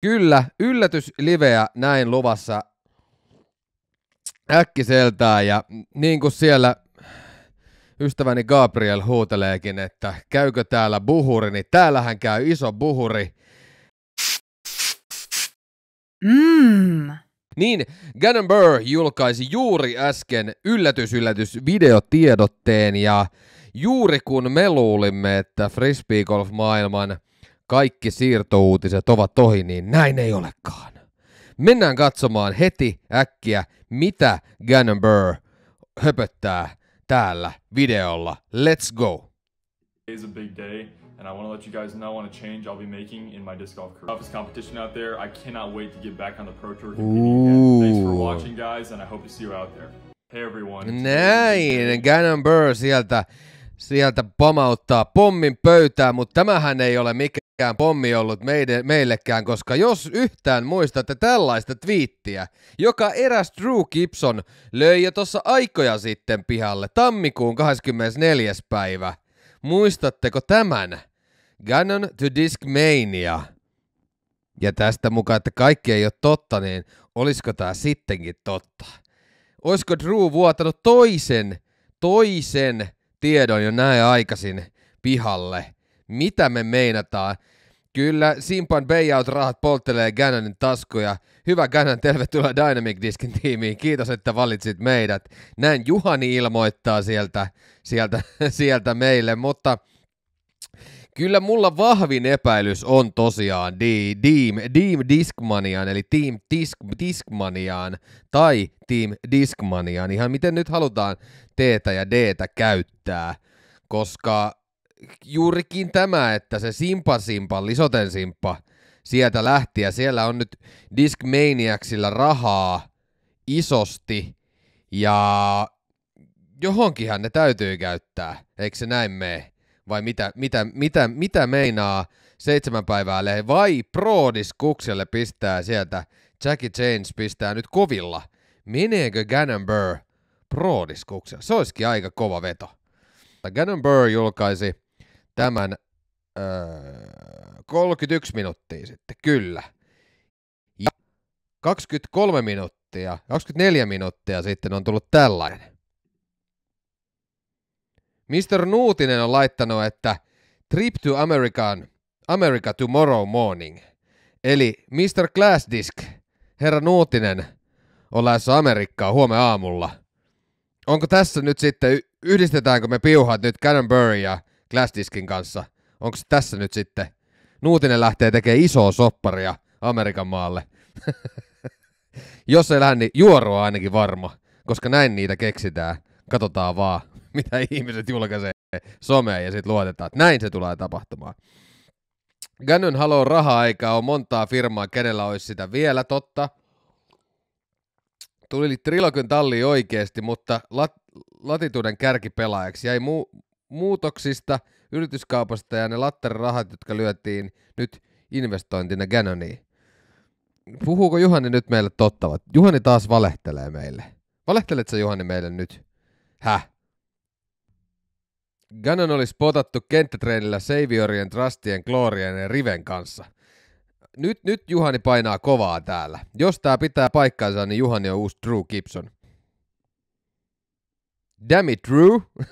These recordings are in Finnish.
Kyllä, yllätysliveä näin luvassa äkkiseltään ja niin kuin siellä ystäväni Gabriel huuteleekin, että käykö täällä buhuri, niin täällähän käy iso buhuri. Mm. Niin, Gannon Burr julkaisi juuri äsken yllätys yllätys videotiedotteen ja juuri kun me luulimme, että frisbeegolf-maailman – kaikki ovat ohi, niin näin ei olekaan. Mennään katsomaan heti äkkiä, mitä Gannon Burr höpöttää täällä videolla. Let's go! is a big day, and I want to let you guys know on a change I'll be making in my disc golf career. Toughest competition out there. I cannot wait to get back on the pro tour. Thanks for watching, guys, and I hope to see you out there. Hey everyone. Näin, Gannon Burr sieltä sieltä pamauttaa pommin pöytään, mutta tämähän ei ole mikään pommi ollut meide, meillekään, koska jos yhtään muistatte tällaista twiittiä, joka eräs Drew Gibson löi jo tuossa aikoja sitten pihalle, tammikuun 24. päivä. Muistatteko tämän? Gannon to Discmania. Ja tästä mukaan, että kaikki ei ole totta, niin olisiko tämä sittenkin totta? Olisiko Drew vuotanut toisen, toisen tiedon jo näin aikaisin pihalle, mitä me meinataan. Kyllä, Simpan Bayout rahat polttelee Gannonin taskuja. Hyvä Gannon, tervetuloa Dynamic Diskin tiimiin. Kiitos, että valitsit meidät. Näin Juhani ilmoittaa sieltä, sieltä, sieltä meille, mutta Kyllä mulla vahvin epäilys on tosiaan team team Discmaniaan, eli Team disk Discmaniaan tai Team Discmaniaan, ihan miten nyt halutaan t ja d käyttää, koska juurikin tämä, että se simpa simpa, lisoten simpa, sieltä lähti ja siellä on nyt Discmaniaksilla rahaa isosti ja johonkinhan ne täytyy käyttää, eikö se näin mene? vai mitä, mitä, mitä, mitä meinaa seitsemän päivää lehe, vai Proodis Kukselle pistää sieltä, Jackie James pistää nyt kovilla, meneekö Gannon Burr Proodis Kukselle? Se olisikin aika kova veto. Gannon Burr julkaisi tämän öö, 31 minuuttia sitten, kyllä. Ja 23 minuuttia, 24 minuuttia sitten on tullut tällainen. Mr. Nuutinen on laittanut, että Trip to American, America tomorrow morning. Eli Mr. Glass Disc, herra Nuutinen, on lähdössä Amerikkaan huomenna aamulla. Onko tässä nyt sitten, yhdistetäänkö me piuhat nyt Cannonbury ja Glass Diskin kanssa? Onko tässä nyt sitten? Nuutinen lähtee tekemään isoa sopparia Amerikan maalle. Jos ei lähde, niin juoro on ainakin varma, koska näin niitä keksitään. Katsotaan vaan mitä ihmiset julkaisee someen ja sitten luotetaan, että näin se tulee tapahtumaan. Gannon haluaa rahaa eikä ole montaa firmaa, kenellä olisi sitä vielä, totta. Tuli Trilokyn talli oikeasti, mutta lat, latituuden kärkipelaajaksi jäi mu- muutoksista, yrityskaupasta ja ne latterirahat, jotka lyötiin nyt investointina Gannoniin. Puhuuko Juhani nyt meille tottavat? Juhani taas valehtelee meille. Valehteletko Juhani meille nyt? Häh? Gannon oli spotattu kenttätreenillä Saviorien, Trustien, Glorien ja Riven kanssa. Nyt, nyt Juhani painaa kovaa täällä. Jos tämä pitää paikkaansa, niin Juhani on uusi Drew Gibson. Damn it, Drew.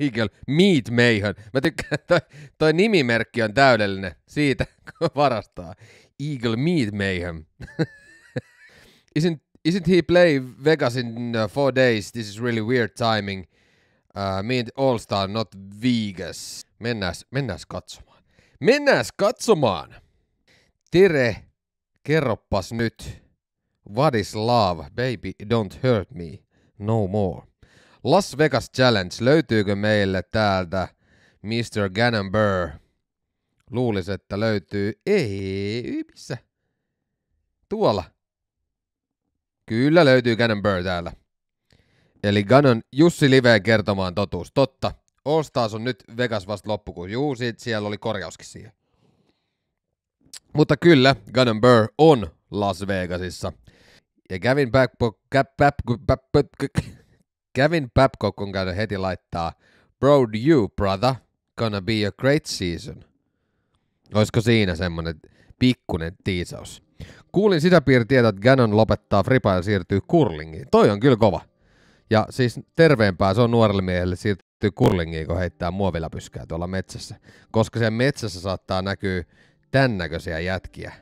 Eagle, Meat Mayhem. Mä tykkään, toi, toi nimimerkki on täydellinen. Siitä varastaa. Eagle Meat Mayhem. isn't, isn't he play Vegas in uh, four days? This is really weird timing. Ää, meet All Star Not Vegas. Mennäs, mennäs katsomaan. Mennäs katsomaan! Tere, kerroppas nyt. What is love? Baby, don't hurt me. No more. Las Vegas Challenge, löytyykö meille täältä Mr. Gannon Burr? Luulis, että löytyy. Ei, missä? Tuolla. Kyllä löytyy Gannon Burr täällä. Eli Ganon Jussi Liveen kertomaan totuus. Totta. Ostaas on nyt Vegas vasta loppukuun. Juu, sit siellä oli korjauskin siihen. Mutta kyllä, Gunn Burr on Las Vegasissa. Ja Gavin Babcock, Gavin Babcock on käynyt heti laittaa Broad you, brother. Gonna be a great season. Olisiko siinä semmonen pikkunen tiisaus? Kuulin sisäpiirtietoa, että Gannon lopettaa Fripa ja siirtyy kurlingiin. Toi on kyllä kova. Ja siis terveempää se on nuorelle miehelle siirtyy kurlingiin, kun heittää muoviläpyskää tuolla metsässä. Koska siellä metsässä saattaa näkyä tämän näköisiä jätkiä.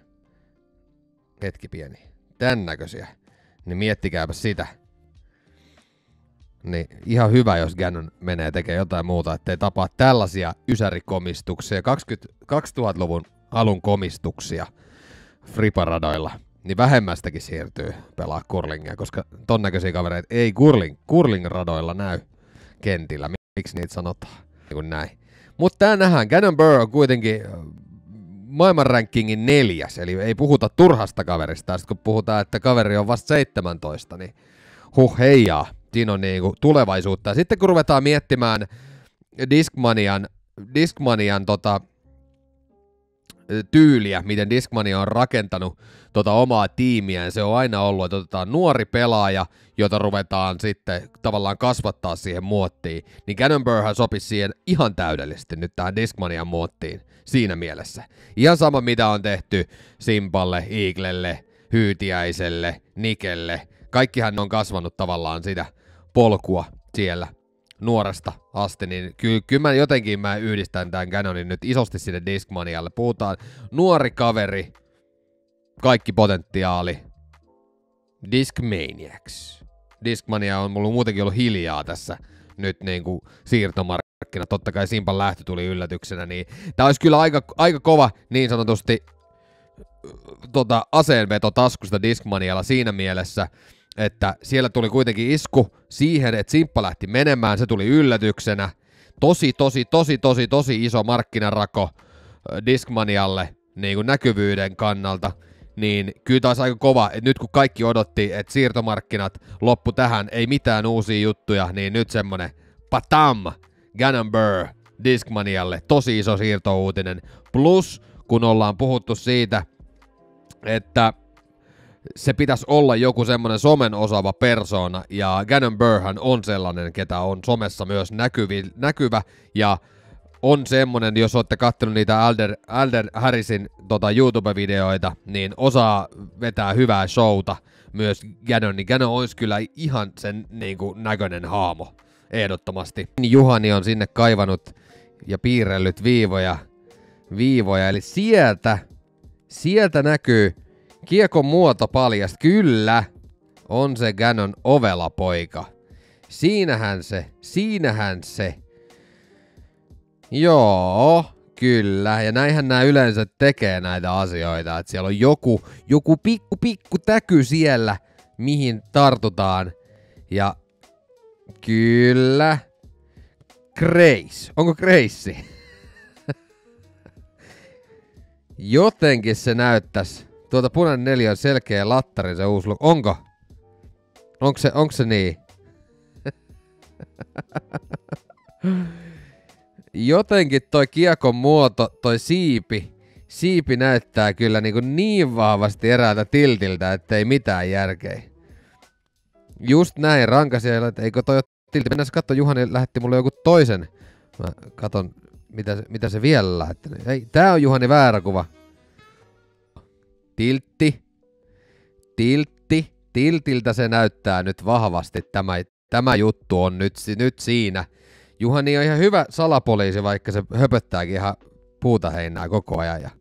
Hetki pieni. Tämän näköisiä. Niin miettikääpä sitä. Niin ihan hyvä, jos Gannon menee tekemään jotain muuta, ettei tapaa tällaisia ysärikomistuksia. 20, 2000-luvun alun komistuksia friparadoilla niin vähemmästäkin siirtyy pelaa kurlingia, koska ton näköisiä kavereita ei kurling, kurling-radoilla näy kentillä. Miksi niitä sanotaan? Niin näin. Mutta tää nähdään. Cannon Burr on kuitenkin maailmanrankingin neljäs, eli ei puhuta turhasta kaverista. Sitten kun puhutaan, että kaveri on vasta 17, niin huh heijaa. Siinä on kuin niinku tulevaisuutta. Ja sitten kun ruvetaan miettimään Discmanian, Discmanian tota, tyyliä, miten Discmania on rakentanut tuota omaa tiimiään. Se on aina ollut, että otetaan nuori pelaaja, jota ruvetaan sitten tavallaan kasvattaa siihen muottiin. Niin Cannonburhan sopisi siihen ihan täydellisesti nyt tähän Discmanian muottiin siinä mielessä. Ihan sama mitä on tehty Simpalle, Eaglelle, Hyytiäiselle, Nikelle. Kaikkihan on kasvanut tavallaan sitä polkua siellä nuoresta asti, niin ky- kyllä mä jotenkin mä yhdistän tämän Canonin nyt isosti sinne Discmanialle. Puhutaan nuori kaveri, kaikki potentiaali, Discmaniacs. Discmania on mulla muutenkin ollut hiljaa tässä nyt niin kuin siirtomarkkina. Totta kai Simpan lähtö tuli yllätyksenä, niin tämä olisi kyllä aika, aika kova niin sanotusti tota, aseenveto taskusta Discmanialla siinä mielessä, että siellä tuli kuitenkin isku siihen, että Simppa lähti menemään, se tuli yllätyksenä. Tosi, tosi, tosi, tosi, tosi iso markkinarako Discmanialle niin kuin näkyvyyden kannalta. Niin kyllä taas aika kova, että nyt kun kaikki odotti, että siirtomarkkinat loppu tähän, ei mitään uusia juttuja, niin nyt semmonen patam, Gannon Discmanialle, tosi iso siirtouutinen. Plus, kun ollaan puhuttu siitä, että se pitäisi olla joku semmoinen somen osaava persona, ja Gannon Burhan on sellainen, ketä on somessa myös näkyvi, näkyvä, ja on semmonen, jos olette katsonut niitä Alder, Alder Harrisin tota, YouTube-videoita, niin osaa vetää hyvää showta myös Gannon, niin Gannon olisi kyllä ihan sen niin kuin, näköinen haamo, ehdottomasti. Juhani on sinne kaivanut ja piirrellyt viivoja, viivoja eli sieltä, sieltä näkyy Kiekon muoto paljast. Kyllä, on se Gannon ovela poika. Siinähän se, siinähän se. Joo, Kyllä, ja näinhän nämä yleensä tekee näitä asioita, että siellä on joku, joku pikku pikku täky siellä, mihin tartutaan. Ja kyllä, Grace. Onko Grace? Jotenkin se näyttäisi Tuota punainen neljä on selkeä lattari se uusi logo. Onko? Onko se, onko se niin? Jotenkin toi kiekon muoto, toi siipi, siipi näyttää kyllä niin, kuin niin vahvasti eräältä tiltiltä, ettei mitään järkeä. Just näin, rankasi, että eikö toi ole tilti. Mennään katso, Juhani lähetti mulle joku toisen. Mä katon, mitä, mitä se vielä lähetti. Ei, tää on Juhani väärä kuva tiltti, tiltti, tiltiltä se näyttää nyt vahvasti. Tämä, tämä juttu on nyt, nyt siinä. Juhani on ihan hyvä salapoliisi, vaikka se höpöttääkin ihan puuta heinää koko ajan ja